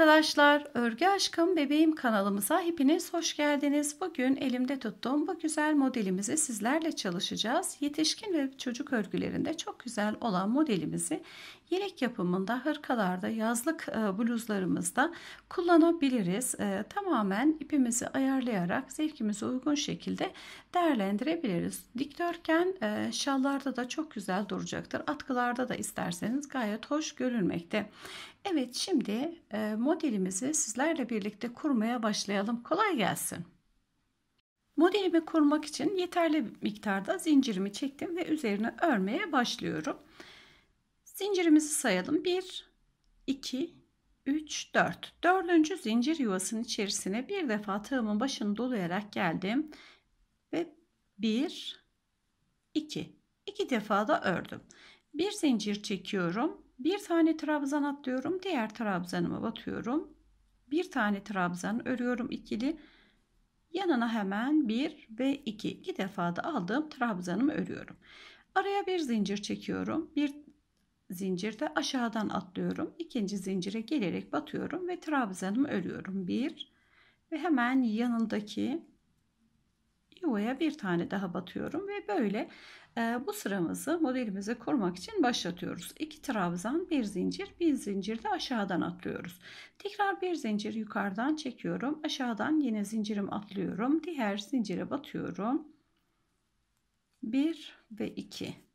arkadaşlar, Örgü Aşkım Bebeğim kanalımıza hepiniz hoş geldiniz. Bugün elimde tuttuğum bu güzel modelimizi sizlerle çalışacağız. Yetişkin ve çocuk örgülerinde çok güzel olan modelimizi yelek yapımında, hırkalarda, yazlık e, bluzlarımızda kullanabiliriz. E, tamamen ipimizi ayarlayarak zevkimize uygun şekilde değerlendirebiliriz. Dikdörtgen e, şallarda da çok güzel duracaktır. Atkılarda da isterseniz gayet hoş görünmekte. Evet şimdi modelimizi sizlerle birlikte kurmaya başlayalım. Kolay gelsin. Modelimi kurmak için yeterli miktarda zincirimi çektim ve üzerine örmeye başlıyorum. Zincirimizi sayalım. 1, 2, 3, 4. Dördüncü zincir yuvasının içerisine bir defa tığımın başını dolayarak geldim. Ve 1, 2. 2 defa da ördüm. Bir zincir çekiyorum. Bir tane trabzan atlıyorum. Diğer trabzanıma batıyorum. Bir tane trabzan örüyorum ikili. Yanına hemen 1 ve 2. 2 defa da aldığım trabzanımı örüyorum. Araya bir zincir çekiyorum. Bir zincirde aşağıdan atlıyorum. ikinci zincire gelerek batıyorum ve trabzanımı örüyorum. Bir ve hemen yanındaki yuvaya bir tane daha batıyorum ve böyle e, bu sıramızı modelimize kurmak için başlatıyoruz. İki trabzan, bir zincir, bir zincirde aşağıdan atlıyoruz. Tekrar bir zincir yukarıdan çekiyorum. Aşağıdan yine zincirim atlıyorum. Diğer zincire batıyorum. 1 ve 2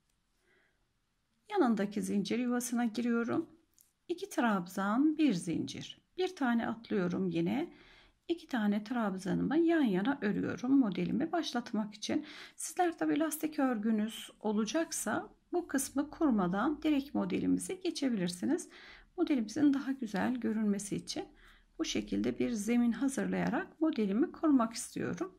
yanındaki zincir yuvasına giriyorum. 2 trabzan, 1 zincir. Bir tane atlıyorum yine. İki tane trabzanımı yan yana örüyorum modelimi başlatmak için. Sizler tabi lastik örgünüz olacaksa bu kısmı kurmadan direkt modelimize geçebilirsiniz. Modelimizin daha güzel görünmesi için bu şekilde bir zemin hazırlayarak modelimi kurmak istiyorum.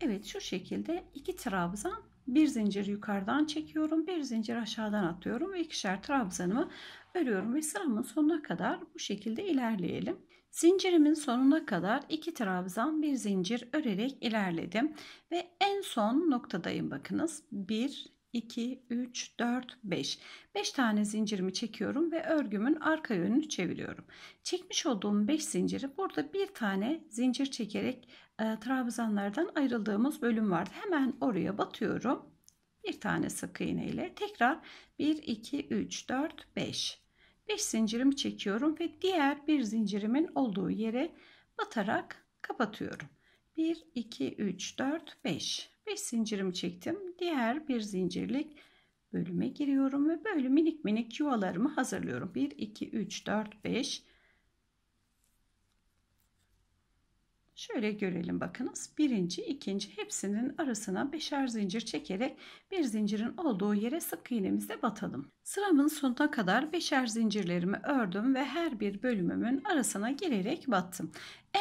Evet şu şekilde iki trabzan bir zincir yukarıdan çekiyorum bir zincir aşağıdan atlıyorum ve ikişer trabzanımı örüyorum ve sıramın sonuna kadar bu şekilde ilerleyelim zincirimin sonuna kadar iki trabzan bir zincir örerek ilerledim ve en son noktadayım bakınız 1 2 3 4 5 5 tane zincirimi çekiyorum ve örgümün arka yönünü çeviriyorum çekmiş olduğum 5 zinciri burada bir tane zincir çekerek e, trabzanlardan ayrıldığımız bölüm vardı. Hemen oraya batıyorum. Bir tane sık iğne ile tekrar 1, 2, 3, 4, 5. 5 zincirimi çekiyorum ve diğer bir zincirimin olduğu yere batarak kapatıyorum. 1, 2, 3, 4, 5. 5 zincirimi çektim. Diğer bir zincirlik bölüme giriyorum ve böyle minik minik yuvalarımı hazırlıyorum. 1, 2, 3, 4, 5. Şöyle görelim bakınız. Birinci, ikinci hepsinin arasına beşer zincir çekerek bir zincirin olduğu yere sık iğnemizle batalım. Sıramın sonuna kadar beşer zincirlerimi ördüm ve her bir bölümümün arasına girerek battım.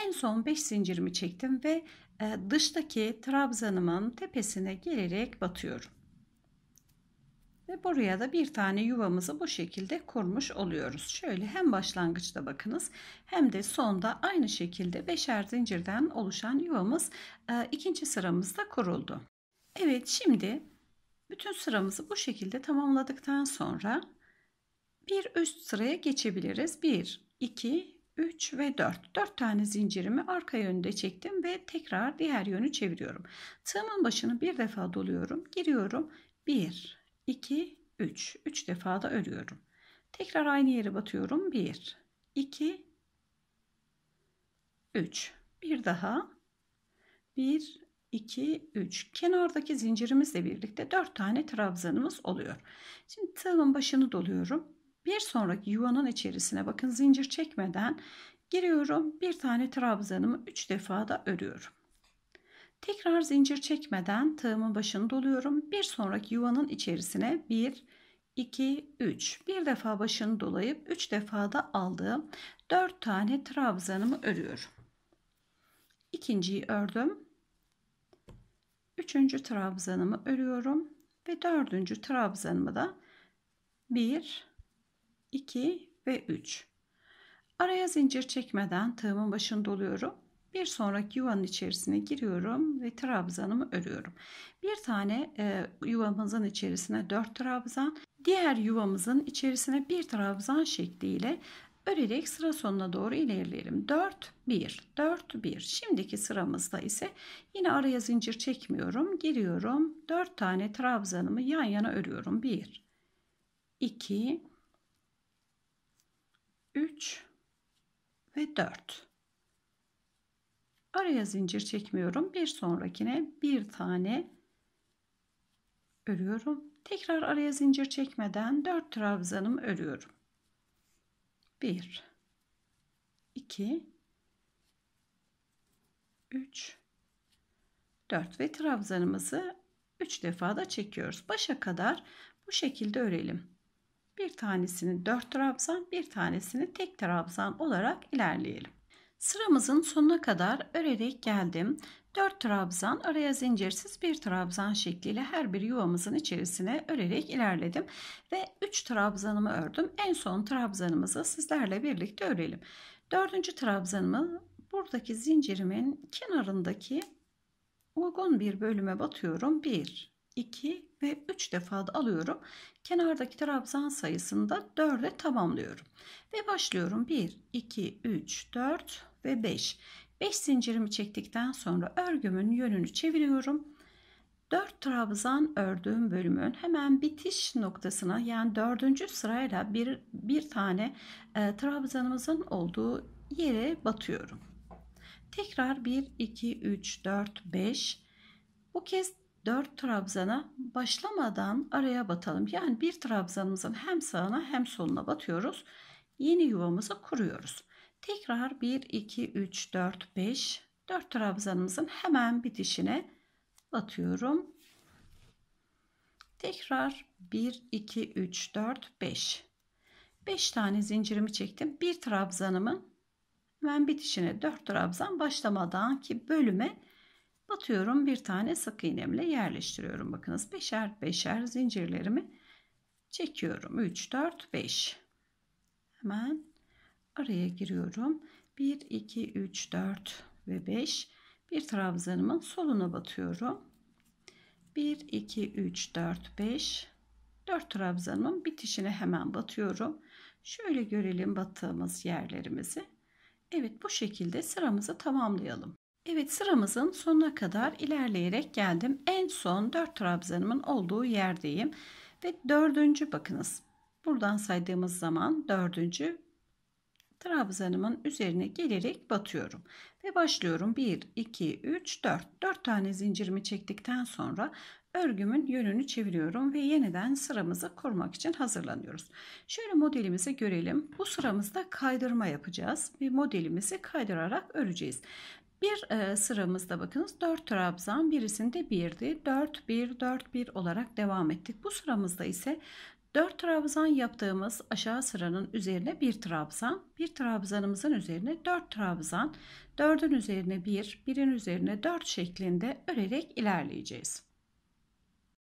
En son beş zincirimi çektim ve e, dıştaki trabzanımın tepesine girerek batıyorum. Ve buraya da bir tane yuvamızı bu şekilde kurmuş oluyoruz. Şöyle hem başlangıçta bakınız hem de sonda aynı şekilde beşer zincirden oluşan yuvamız e, ikinci sıramızda kuruldu. Evet şimdi bütün sıramızı bu şekilde tamamladıktan sonra bir üst sıraya geçebiliriz. 1, 2, 3 ve 4. 4 tane zincirimi arka yönde çektim ve tekrar diğer yönü çeviriyorum. Tığımın başını bir defa doluyorum. Giriyorum. 1, 2, 3. 3 defa da örüyorum. Tekrar aynı yere batıyorum. 1, 2, 3. Bir daha. 1, 2, 3. Kenardaki zincirimizle birlikte 4 tane trabzanımız oluyor. Şimdi tığımın başını doluyorum. Bir sonraki yuvanın içerisine bakın zincir çekmeden giriyorum. Bir tane trabzanımı 3 defa da örüyorum. Tekrar zincir çekmeden tığımın başını doluyorum. Bir sonraki yuvanın içerisine 1, 2, 3. Bir defa başını dolayıp 3 defa da aldığım 4 tane trabzanımı örüyorum. İkinciyi ördüm. Üçüncü trabzanımı örüyorum. Ve dördüncü trabzanımı da 1, 2 ve 3. Araya zincir çekmeden tığımın başını doluyorum. Bir sonraki yuvanın içerisine giriyorum ve trabzanımı örüyorum. Bir tane e, yuvamızın içerisine 4 trabzan, diğer yuvamızın içerisine bir trabzan şekliyle örerek sıra sonuna doğru ilerleyelim. 4 1 4 1. Şimdiki sıramızda ise yine araya zincir çekmiyorum. Giriyorum. 4 tane trabzanımı yan yana örüyorum. 1 2 3 ve 4 araya zincir çekmiyorum. Bir sonrakine bir tane örüyorum. Tekrar araya zincir çekmeden 4 trabzanım örüyorum. 1 2 3 4 ve trabzanımızı 3 defa da çekiyoruz. Başa kadar bu şekilde örelim. Bir tanesini 4 trabzan, bir tanesini tek trabzan olarak ilerleyelim. Sıramızın sonuna kadar örerek geldim. 4 trabzan araya zincirsiz bir trabzan şekliyle her bir yuvamızın içerisine örerek ilerledim ve 3 trabzanımı ördüm. En son trabzanımızı sizlerle birlikte örelim. 4. trabzanımı buradaki zincirimin kenarındaki uygun bir bölüme batıyorum. 1 2 ve 3 defa da alıyorum. Kenardaki trabzan sayısını da 4'e tamamlıyorum. Ve başlıyorum. 1 2 3 4 ve 5. 5 zincirimi çektikten sonra örgümün yönünü çeviriyorum. 4 trabzan ördüğüm bölümün hemen bitiş noktasına yani 4. sırayla bir, bir tane e, trabzanımızın olduğu yere batıyorum. Tekrar 1, 2, 3, 4, 5. Bu kez 4 trabzana başlamadan araya batalım. Yani bir trabzanımızın hem sağına hem soluna batıyoruz. Yeni yuvamızı kuruyoruz. Tekrar 1, 2, 3, 4, 5. 4 trabzanımızın hemen bitişine batıyorum. Tekrar 1, 2, 3, 4, 5. 5 tane zincirimi çektim. Bir trabzanımın hemen bitişine 4 trabzan başlamadan ki bölüme batıyorum. Bir tane sık iğnemle yerleştiriyorum. Bakınız 5'er 5'er zincirlerimi çekiyorum. 3, 4, 5. Hemen araya giriyorum. 1, 2, 3, 4 ve 5 bir trabzanımın soluna batıyorum. 1, 2, 3, 4, 5 4 trabzanımın bitişine hemen batıyorum. Şöyle görelim battığımız yerlerimizi. Evet bu şekilde sıramızı tamamlayalım. Evet sıramızın sonuna kadar ilerleyerek geldim. En son 4 trabzanımın olduğu yerdeyim. Ve dördüncü bakınız. Buradan saydığımız zaman dördüncü trabzanımın üzerine gelerek batıyorum. Ve başlıyorum 1, 2, 3, 4. 4 tane zincirimi çektikten sonra örgümün yönünü çeviriyorum ve yeniden sıramızı kurmak için hazırlanıyoruz. Şöyle modelimizi görelim. Bu sıramızda kaydırma yapacağız ve modelimizi kaydırarak öreceğiz. Bir e, sıramızda bakınız 4 trabzan birisinde 1'di. 4 1 4 1 olarak devam ettik. Bu sıramızda ise 4 trabzan yaptığımız aşağı sıranın üzerine 1 trabzan, 1 trabzanımızın üzerine 4 trabzan, 4'ün üzerine 1, 1'in üzerine 4 şeklinde örerek ilerleyeceğiz.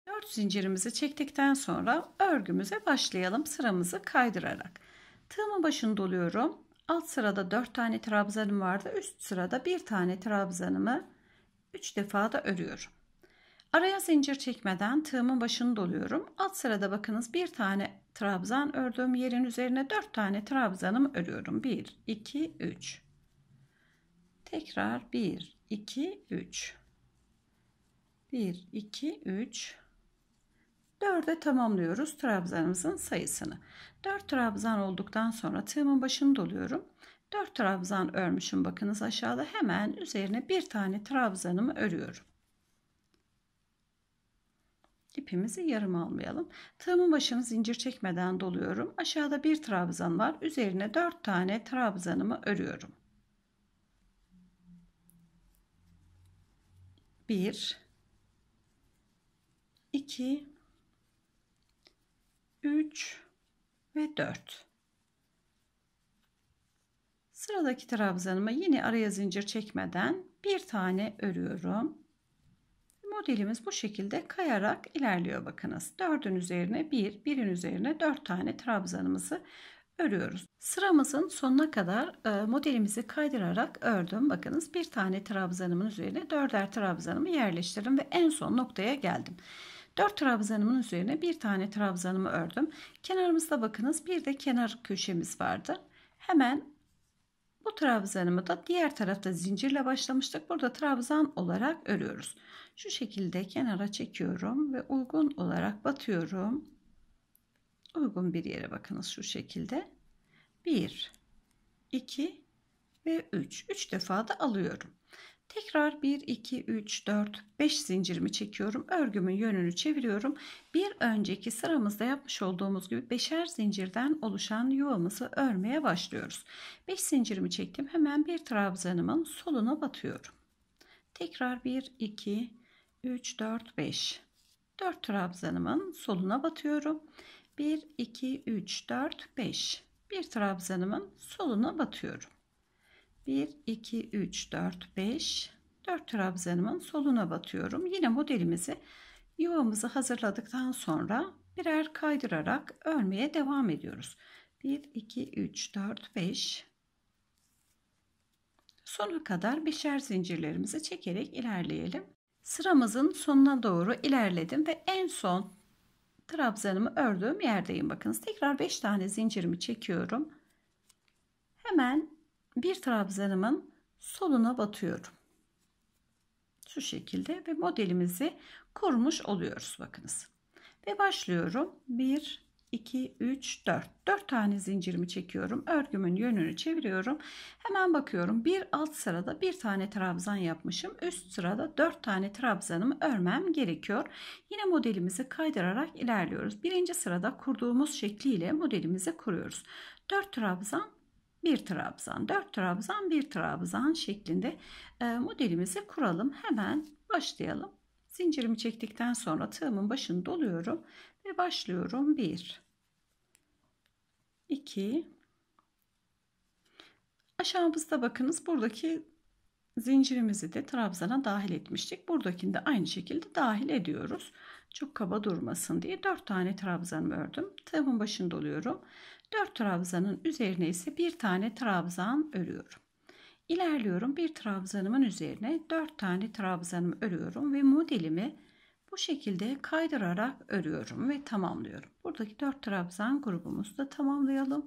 4 zincirimizi çektikten sonra örgümüze başlayalım sıramızı kaydırarak. Tığımın başını doluyorum. Alt sırada 4 tane trabzanım vardı. Üst sırada 1 tane trabzanımı 3 defa da örüyorum. Araya zincir çekmeden tığımın başını doluyorum. Alt sırada bakınız bir tane trabzan ördüğüm yerin üzerine dört tane trabzanımı örüyorum. 1, 2, 3. Tekrar 1, 2, 3. 1, 2, 3. 4'e tamamlıyoruz trabzanımızın sayısını. 4 trabzan olduktan sonra tığımın başını doluyorum. 4 trabzan örmüşüm bakınız aşağıda hemen üzerine bir tane trabzanımı örüyorum ipimizi yarım almayalım. Tığımın başını zincir çekmeden doluyorum. Aşağıda bir trabzan var. Üzerine 4 tane trabzanımı örüyorum. 1 2 3 ve 4 Sıradaki trabzanımı yine araya zincir çekmeden bir tane örüyorum modelimiz bu şekilde kayarak ilerliyor bakınız. 4'ün üzerine 1, 1'in üzerine 4 tane trabzanımızı örüyoruz. Sıramızın sonuna kadar e, modelimizi kaydırarak ördüm. Bakınız bir tane trabzanımın üzerine dörder trabzanımı yerleştirdim ve en son noktaya geldim. 4 trabzanımın üzerine bir tane trabzanımı ördüm. Kenarımızda bakınız bir de kenar köşemiz vardı. Hemen bu trabzanımı da diğer tarafta zincirle başlamıştık. Burada trabzan olarak örüyoruz. Şu şekilde kenara çekiyorum ve uygun olarak batıyorum. Uygun bir yere bakınız şu şekilde. 1 2 ve 3. 3 defa da alıyorum. Tekrar 1, 2, 3, 4, 5 zincirimi çekiyorum. Örgümün yönünü çeviriyorum. Bir önceki sıramızda yapmış olduğumuz gibi 5'er zincirden oluşan yuvamızı örmeye başlıyoruz. 5 zincirimi çektim. Hemen bir trabzanımın soluna batıyorum. Tekrar 1, 2, 3, 4, 5. 4 trabzanımın soluna batıyorum. 1, 2, 3, 4, 5. Bir trabzanımın soluna batıyorum. 1 2 3 4 5 4 trabzanımın soluna batıyorum yine modelimizi yuvamızı hazırladıktan sonra birer kaydırarak örmeye devam ediyoruz 1 2 3 4 5 sona kadar beşer zincirlerimizi çekerek ilerleyelim sıramızın sonuna doğru ilerledim ve en son trabzanımı ördüğüm yerdeyim bakınız tekrar 5 tane zincirimi çekiyorum hemen bir trabzanımın soluna batıyorum. Şu şekilde ve modelimizi kurmuş oluyoruz bakınız. Ve başlıyorum. 1 2 3 4. 4 tane zincirimi çekiyorum. Örgümün yönünü çeviriyorum. Hemen bakıyorum. Bir alt sırada bir tane trabzan yapmışım. Üst sırada 4 tane trabzanımı örmem gerekiyor. Yine modelimizi kaydırarak ilerliyoruz. Birinci sırada kurduğumuz şekliyle modelimizi kuruyoruz. 4 trabzan bir trabzan, dört trabzan, bir trabzan şeklinde e, modelimizi kuralım. Hemen başlayalım. Zincirimi çektikten sonra tığımın başını doluyorum ve başlıyorum. 1 2 Aşağımızda bakınız buradaki zincirimizi de trabzana dahil etmiştik. Buradakini de aynı şekilde dahil ediyoruz. Çok kaba durmasın diye 4 tane trabzanımı ördüm. Tığımın başını doluyorum 4 trabzanın üzerine ise bir tane trabzan örüyorum. İlerliyorum bir trabzanımın üzerine 4 tane trabzanımı örüyorum ve modelimi bu şekilde kaydırarak örüyorum ve tamamlıyorum. Buradaki 4 trabzan grubumuzu da tamamlayalım.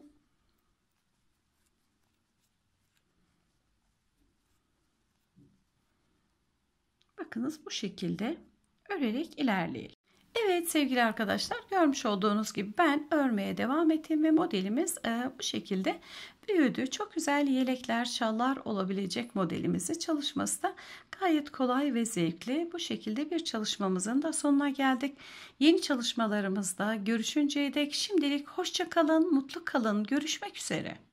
Bakınız bu şekilde örerek ilerleyelim. Evet sevgili arkadaşlar görmüş olduğunuz gibi ben örmeye devam ettim ve modelimiz e, bu şekilde büyüdü. Çok güzel yelekler, şallar olabilecek modelimizi çalışması da gayet kolay ve zevkli. Bu şekilde bir çalışmamızın da sonuna geldik. Yeni çalışmalarımızda görüşünceye dek şimdilik hoşçakalın, mutlu kalın. Görüşmek üzere.